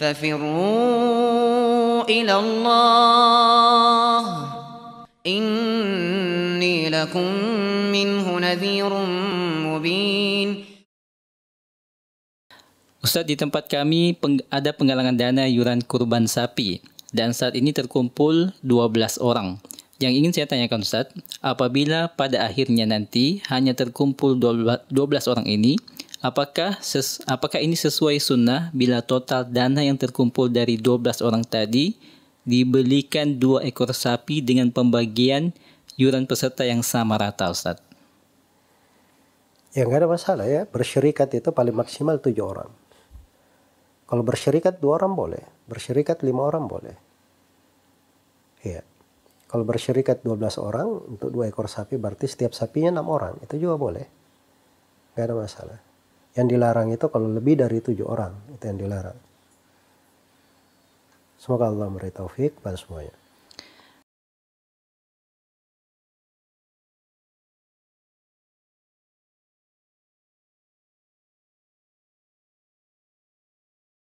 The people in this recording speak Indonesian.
ففروا إلى الله إني لكم منه نذير مبين Ustadz di tempat kami ada penggalangan dana yuran kurban sapi dan saat ini terkumpul 12 orang. Yang ingin saya tanyakan Ustadz, apabila pada akhirnya nanti hanya terkumpul 12 orang ini, Apakah ses, apakah ini sesuai sunnah bila total dana yang terkumpul dari 12 orang tadi dibelikan dua ekor sapi dengan pembagian yuran peserta yang sama rata Ustaz? Ya nggak ada masalah ya, bersyarikat itu paling maksimal tujuh orang. Kalau bersyarikat dua orang boleh, bersyarikat lima orang boleh. Iya. Kalau bersyarikat 12 orang untuk dua ekor sapi berarti setiap sapinya enam orang, itu juga boleh. Gak ada masalah. Yang dilarang itu kalau lebih dari tujuh orang itu yang dilarang. Semoga Allah memberi taufik pada semuanya.